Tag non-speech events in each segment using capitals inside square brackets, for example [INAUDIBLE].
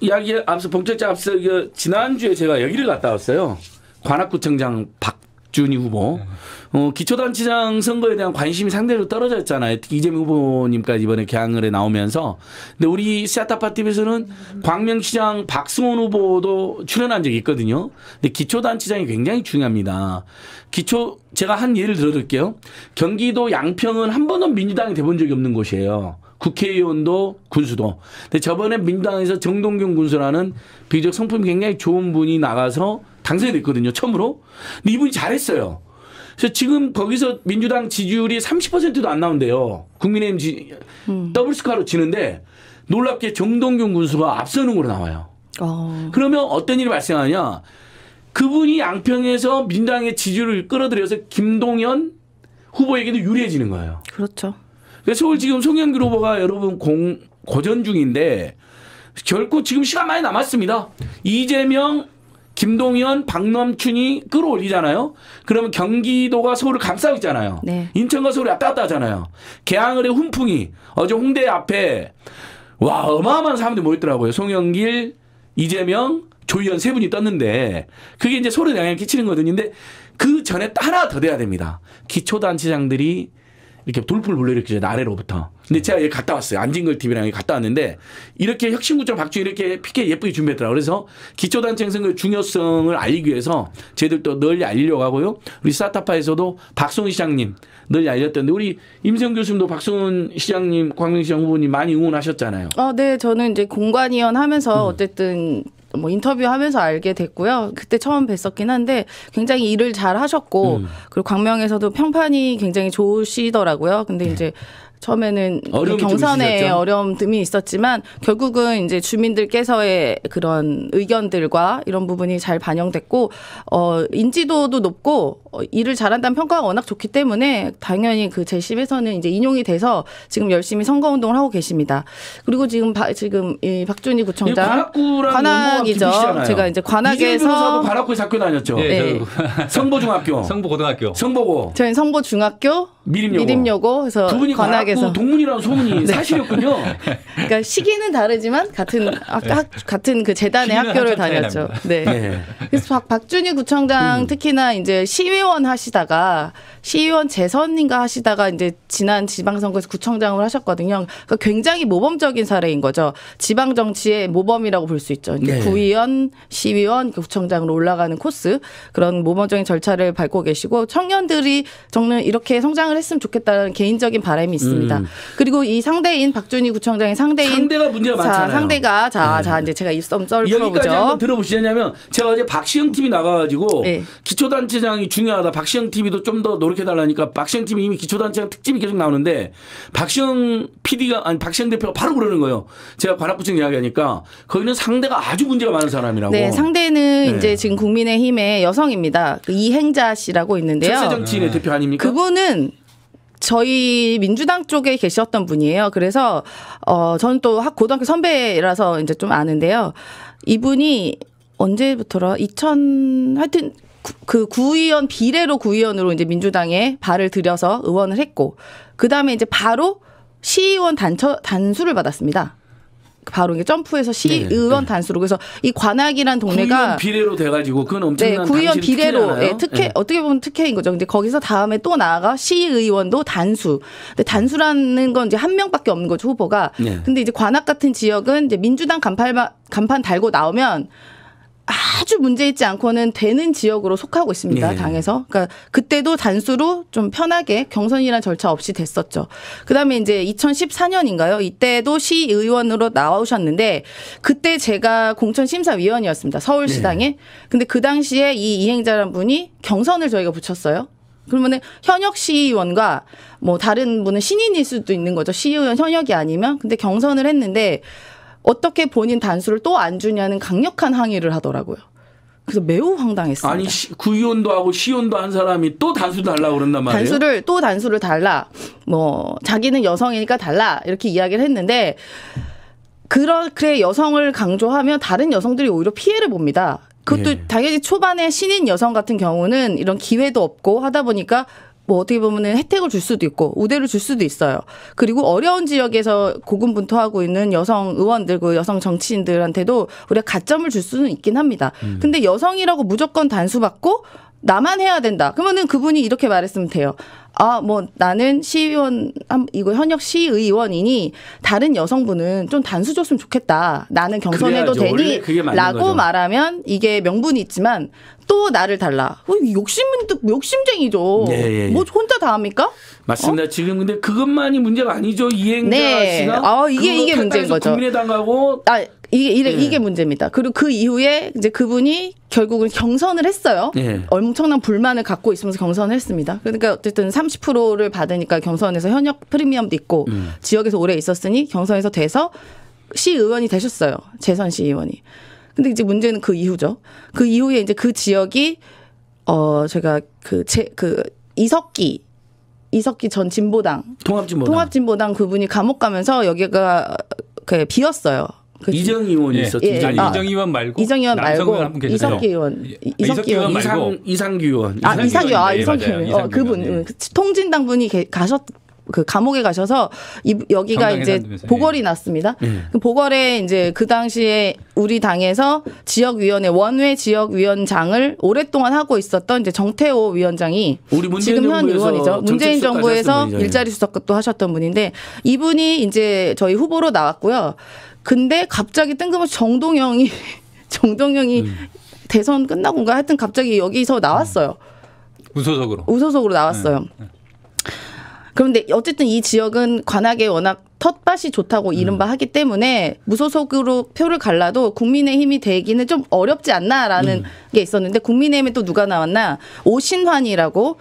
이야기 앞서 본격적 앞서 지난주에 제가 여기를 갔다 왔어요. 관악구청장 박준희 후보. 어, 기초단체장 선거에 대한 관심이 상대적으로 떨어졌잖아요. 특히 이재명 후보님까지 이번에 개항을에 나오면서. 근데 우리 시아타파 TV에서는 광명시장 박승원 후보도 출연한 적이 있거든요. 근데 기초단체장이 굉장히 중요합니다. 기초 제가 한 예를 들어드릴게요. 경기도 양평은 한 번도 민주당이 돼 본 적이 없는 곳이에요. 국회의원도 군수도. 근데 저번에 민당에서 정동균 군수라는 비교적 성품이 굉장히 좋은 분이 나가서 당선됐거든요. 이 처음으로. 근데 이분이 잘했어요. 그래서 지금 거기서 민주당 지지율이 30%도 안 나온대요. 국민의힘 지, 음. 더블 스카로 지는데 놀랍게 정동균 군수가 앞서는 걸로 나와요. 어. 그러면 어떤 일이 발생하냐. 그분이 양평에서 민당의 지지율을 끌어들여서 김동연 후보에게도 유리해지는 거예요. 그렇죠. 서울 지금 송영길 후보가 여러분 공, 고전 중인데 결코 지금 시간 많이 남았습니다. 이재명, 김동연, 박남춘이 끌어올리잖아요. 그러면 경기도가 서울을 감싸고 있잖아요. 네. 인천과 서울이 왔다 갔다 하잖아요. 개항을의 훈풍이 어제 홍대 앞에 와 어마어마한 사람들이 모였더라고요. 송영길, 이재명, 조희연 세 분이 떴는데 그게 이제 서울에 영향을 끼치는 거거든요. 근데 그 전에 하나 더 돼야 됩니다. 기초단체장들이 이렇게 돌풀 불러일으키죠. 아래로부터. 근데 제가 여기 갔다 왔어요. 안진걸 TV랑 여기 갔다 왔는데 이렇게 혁신구청 박주 이렇게 피켓 예쁘게 준비했더라. 고 그래서 기초단체 생성의 중요성을 알리기 위해서 저희들도 널리 알리려고 하고요. 우리 스타타파에서도 박성훈 시장님 널리 알렸던데 우리 임성 교수님도 박성훈 시장님, 광명시장 후보님 많이 응원하셨잖아요. 아, 네. 저는 이제 공관위원 하면서 음. 어쨌든 뭐 인터뷰하면서 알게 됐고요. 그때 처음 뵀었긴 한데 굉장히 일을 잘 하셨고 음. 그리고 광명에서도 평판이 굉장히 좋으시더라고요. 근데 네. 이제 처음에는 경선에 어려움이 있었지만 결국은 이제 주민들께서의 그런 의견들과 이런 부분이 잘 반영됐고 어 인지도도 높고 어, 일을 잘한다는 평가가 워낙 좋기 때문에 당연히 그제심에서는 이제 인용이 돼서 지금 열심히 선거 운동을 하고 계십니다. 그리고 지금 바, 지금 이 박준희 구청장 관악이죠. 제가 이제 관악에서 관악구에 학교 다녔죠. 네. 네. [LAUGHS] 성보중학교, [LAUGHS] 성보고등학교, 성보고. 저희 성보중학교 미림여고. 미림여고. 그래서 두 분이 관악에서 동문이라는 소문이 [LAUGHS] 네. 사실이었군요. 그러니까 시기는 다르지만 같은 아까 네. 같은 그 재단의 학교를 다녔죠. 네. 네. 그래서 박, 박준희 구청장 음. 특히나 이제 시의원 하시다가 시의원 재선인가 하시다가 이제 지난 지방선거에서 구청장을 하셨거든요. 그러니까 굉장히 모범적인 사례인 거죠. 지방 정치의 모범이라고 볼 수 있죠. 네. 구의원, 시의원, 그 구청장으로 올라가는 코스 그런 모범적인 절차를 밟고 계시고 청년들이 정말 이렇게 성장을 했으면 좋겠다는 개인적인 바람이 있습니다. 음. 그리고 이 상대인 박준희 구청장의 상대인 상대가 문제가 많잖아요. 상대가 자, 네. 자 이제 제가 입썸 썰고 여기까지 한번 들어보시냐면 제가 어제 박시영 팀이 나가가지고 네. 기초단체장이 중요하다. 박시영 TV도 좀 더 노력해달라니까 박시영 팀이 이미 기초단체장 특집이 계속 나오는데 박시영 PD가 아니 박시영 대표가 바로 그러는 거예요. 제가 관악구청 이야기하니까 거기는 상대가 아주 문제가 많은 사람이라고. 네, 상대는 네. 이제 지금 국민의힘의 여성입니다. 그 이행자 씨라고 있는데요. 정치인의 네. 대표 아닙니까? 그분은 저희 민주당 쪽에 계셨던 분이에요. 그래서 어 저는 또 고등학교 선배라서 이제 좀 아는데요. 이분이 언제부터라 2000 하여튼 그 구의원 비례로 구의원으로 이제 민주당에 발을 들여서 의원을 했고 그다음에 이제 바로 시의원 단처 단수를 받았습니다. 바로 이게 점프해서 시의원 네, 네. 단수로 그래서 이 관악이란 동네가 비례로 돼가지고 그건 엄청난 네, 구의원 비례로 예, 특혜, 네, 특혜 어떻게 보면 특혜인 거죠. 근데 거기서 다음에 또 나아가 시의원도 단수. 근데 단수라는 건 이제 한 명밖에 없는 거죠 후보가. 네. 근데 이제 관악 같은 지역은 이제 민주당 간판 간판 달고 나오면 아주 문제 있지 않고는 되는 지역으로 속하고 있습니다. 예. 당에서. 그러니까 그때도 단수로 좀 편하게 경선이란 절차 없이 됐었죠. 그다음에 이제 2014년인가요? 이때도 시의원으로 나오셨는데 그때 제가 공천 심사위원이었습니다. 서울시당에. 예. 근데 그 당시에 이 이행자란 분이 경선을 저희가 붙였어요. 그러면은 현역 시의원과 뭐 다른 분은 신인일 수도 있는 거죠. 시의원 현역이 아니면 근데 경선을 했는데 어떻게 본인 단수를 또 안 주냐는 강력한 항의를 하더라고요. 그래서 매우 황당했어니 아니 시, 구의원도 하고 시의원도 한 사람이 또 단수 달라 그런단 말이에요. 단수를 또 단수를 달라. 뭐 자기는 여성이니까 달라 이렇게 이야기를 했는데 그렇게 여성을 강조하면 다른 여성들이 오히려 피해를 봅니다. 그것도 예. 당연히 초반에 신인 여성 같은 경우는 이런 기회도 없고 하다 보니까 뭐 어떻게 보면은 혜택을 줄 수도 있고 우대를 줄 수도 있어요. 그리고 어려운 지역에서 고군분투하고 있는 여성 의원들, 그 여성 정치인들한테도 우리가 가점을 줄 수는 있긴 합니다. 음. 근데 여성이라고 무조건 단수받고 나만 해야 된다. 그러면은 그분이 이렇게 말했으면 돼요. 아, 뭐 나는 시의원 이거 현역 시의원이니 다른 여성분은 좀 단수 줬으면 좋겠다. 나는 경선해도 되니라고 말하면 이게 명분이 있지만 또 나를 달라. 어, 욕심은 욕심쟁이죠. 예, 예, 예, 뭐 혼자 다 합니까? 맞습니다. 어? 지금 근데 그것만이 문제가 아니죠. 이행자 네. 씨가 아, 이게 이게 문제인 거죠. 국민의당하고 아, 이게 이래, 예. 이게 문제입니다. 그리고 그 이후에 이제 그분이 결국은 경선을 했어요. 예. 엄청난 불만을 갖고 있으면서 경선을 했습니다. 그러니까 어쨌든 30%를 받으니까 경선에서 현역 프리미엄도 있고 음. 지역에서 오래 있었으니 경선에서 돼서 시의원이 되셨어요. 재선 시의원이. 근데 이제 문제는 그 이후죠. 그 이후에 이제 그 지역이 어 제가 그 제그 그 이석기 이석기 전 진보당 통합진보당 통합진보당 그분이 감옥 가면서 여기가 그 비었어요. 그 그렇죠. 이정 의원이 예. 있었죠. 예. 아니 예. 아, 이정 의원 말고 이정 예. 아, 의원 말고 이석기 의원 이석기 의원 말고 이상규 의원 아 이상규 아 이상규 의원 어, 그분 네. 통진당 분이 가셨 그 감옥에 가셔서 이, 여기가 이제 보궐이 예. 났습니다. 예. 그 보궐에 이제 그 당시에 우리 당에서 지역위원회 원외 지역위원장을 오랫동안 하고 있었던 이제 정태호 위원장이 지금 현 의원이죠. 문재인 정부에서 일자리 수석도 하셨던 분인데 이분이 이제 저희 후보로 나왔고요. 근데 갑자기 뜬금없이 정동영이 [LAUGHS] 정동영이 음. 대선 끝나고가 하여튼 갑자기 여기서 나왔어요. 음. 우소속으로. 우소속으로 나왔어요. 네, 네. 그런데 어쨌든 이 지역은 관악에 워낙 텃밭이 좋다고 음. 이른바 음. 하기 때문에 무소속으로 표를 갈라도 국민의힘이 되기는 좀 어렵지 않나라는 음. 게 있었는데 국민의힘에 또 누가 나왔나 오신환이라고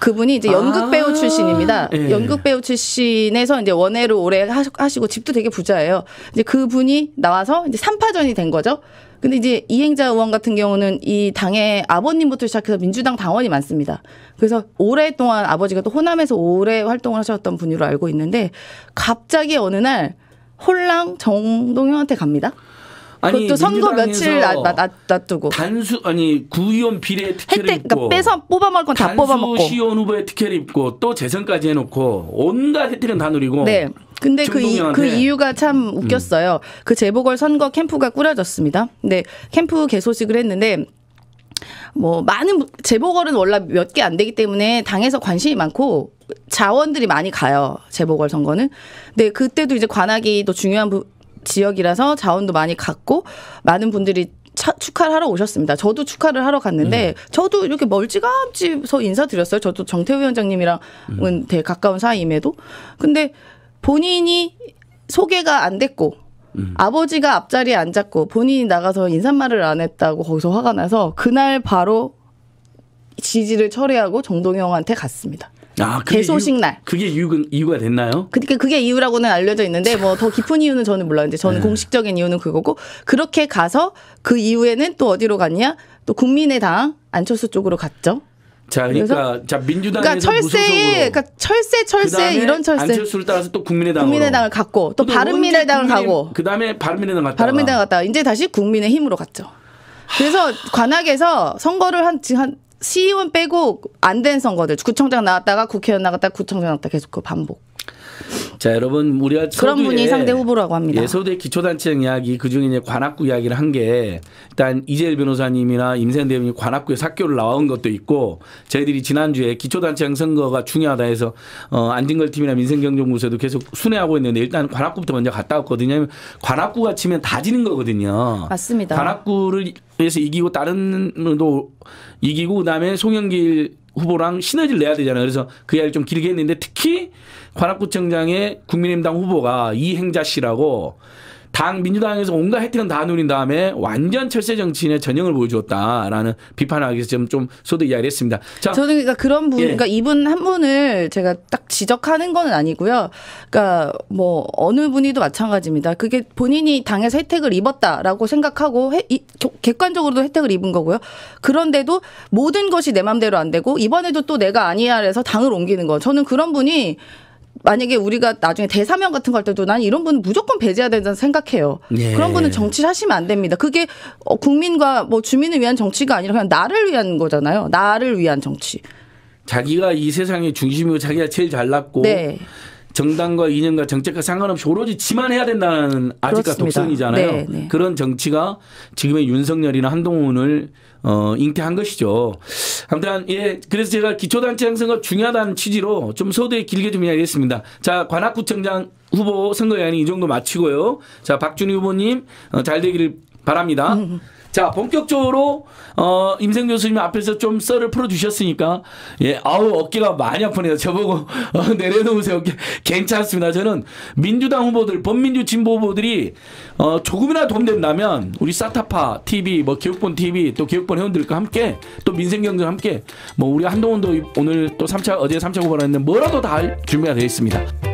그분이 이제 연극 배우 아. 출신입니다. 예. 연극 배우 출신에서 이제 원해로 오래 하시고 집도 되게 부자예요. 이제 그분이 나와서 이제 삼파전이 된 거죠. 근데 이제 이행자 의원 같은 경우는 이 당의 아버님부터 시작해서 민주당 당원이 많습니다. 그래서 오랫동안 아버지가 또 호남에서 오래 활동을 하셨던 분으로 알고 있는데 갑자기 어느 날 홀랑 정동영한테 갑니다. 아니, 그것도 선거 며칠 나, 놔두고 단수 아니 구의원 비례 특혜를 혜택, 그러니까 빼서 뽑아 먹을 건다 뽑아 먹고 시원 후보의 특혜를 입고 또 재선까지 해놓고 온갖 혜택은 다 누리고 네. 근데 그, 이, 그 이유가 참 음. 웃겼어요. 음. 그 재보궐 선거 캠프가 꾸려졌습니다. 네, 캠프 개소식을 했는데 뭐 많은 재보궐은 원래 몇 개 안 되기 때문에 당에서 관심이 많고 자원들이 많이 가요 재보궐 선거는. 근데 네. 그때도 이제 관악이 또 중요한 부, 지역이라서 자원도 많이 갖고 많은 분들이 차, 축하를 하러 오셨습니다. 저도 축하를 하러 갔는데 음. 저도 이렇게 멀찌감치서 인사드렸어요. 저도 정태우 위원장님이랑은 음. 되게 가까운 사이임에도 근데 본인이 소개가 안 됐고 음. 아버지가 앞자리에 앉았고 본인이 나가서 인사말을 안 했다고 거기서 화가 나서 그날 바로 지지를 철회하고 정동영한테 갔습니다. 아, 개소식 날. 그게 이유가, 이유가 됐나요? 그러 그러니까 그게 이유라고는 알려져 있는데 뭐 더 깊은 이유는 저는 몰랐는데 저는 네. 공식적인 이유는 그거고 그렇게 가서 그 이후에는 또 어디로 갔냐? 또 국민의당 안철수 쪽으로 갔죠. 자, 그러니까 자 민주당에서 그러니까 철새, 그러니까 철새, 철새 이런 철새. 안철수를 따라서 또국민의당 국민의당을 갔고 또 바른미래당을 국민, 가고. 그다음에 바른미래당 갔다. 바른미래당 갔다. 이제 다시 국민의힘으로 갔죠. 그래서 관악에서 선거를 한 지한 시의원 빼고 안 된 선거들 구청장 나왔다가 국회의원 나갔다가 구청장 나갔다 가 계속 그 반복. 자, 여러분 우리가 그런 서두에, 분이 상대 후보라고 합니다. 예, 서울대 기초단체장 이야기 그중에 이제 관악구 이야기를 한 게 일단 이재일 변호사님이나 임세현 대변인 관악구에 사교를 나온 것도 있고 저희들이 지난주에 기초단체장 선거가 중요하다 해서 어, 안진걸 팀이나 민생경정부에서도 계속 순회하고 있는데 일단 관악구부터 먼저 갔다 왔거든요. 관악구가 치면 다 지는 거거든요. 맞습니다. 관악구를 해서 이기고 다른 도 이기고 그다음에 송영길 후보랑 시너지를 내야 되잖아요. 그래서 그 이야기를 좀 길게 했는데 특히 관악구청장의 국민의힘당 후보가 이행자 씨라고 당 민주당에서 온갖 혜택은 다 누린 다음에 완전 철새 정치인의 전형을 보여주었다라는 비판을 하기 위해서 지좀 소득 이야기를 했습니다. 자, 저는 그러니까 그런 분, 예. 그러니까 이분 한 분을 제가 딱 지적하는 건 아니고요. 그러니까 뭐 어느 분이도 마찬가지입니다. 그게 본인이 당에서 혜택을 입었다라고 생각하고 해, 이, 객관적으로도 혜택을 입은 거고요. 그런데도 모든 것이 내 맘대로 안 되고 이번에도 또 내가 아니야래서 당을 옮기는 거. 저는 그런 분이 만약에 우리가 나중에 대사명 같은 거할 때도 난 이런 분은 무조건 배제해야 된다는 생각해요. 예. 그런 분은 정치를 하시면 안 됩니다. 그게 어, 국민과 뭐 주민을 위한 정치가 아니라 그냥 나를 위한 거잖아요. 나를 위한 정치. 자기가 이 세상의 중심이고 자기가 제일 잘났고 네. 정당과 이념과 정책과 상관없이 오로지 지만 해야 된다는 아직까지 독선이잖아요. 네, 네. 그런 정치가 지금의 윤석열이나 한동훈을 어, 잉태한 것이죠. 아무튼 예, 그래서 제가 기초단체 형성과 중요하다는 취지로 좀 소두에 길게 좀 이야기했습니다. 자, 관악구청장 후보 선거 연이 이 정도 마치고요. 자, 박준희 후보님 어, 잘 되기를 바랍니다. [LAUGHS] 자, 본격적으로 어, 임생 교수님 이 앞에서 좀 썰을 풀어주셨으니까 예, 아우 어깨가 많이 아프네요. 저보고 [LAUGHS] 어, 내려놓으세요. 어깨. 괜찮습니다. 저는 민주당 후보들, 범민주 진보 후보들이 어, 조금이나 도움된다면 우리 사타파 TV, 뭐 교육본 TV, 또 교육본 회원들과 함께 또 민생경제 함께 뭐 우리 한동훈도 오늘 또 3차 어제 3차 후보라는데 뭐라도 다할 준비가 되어 있습니다.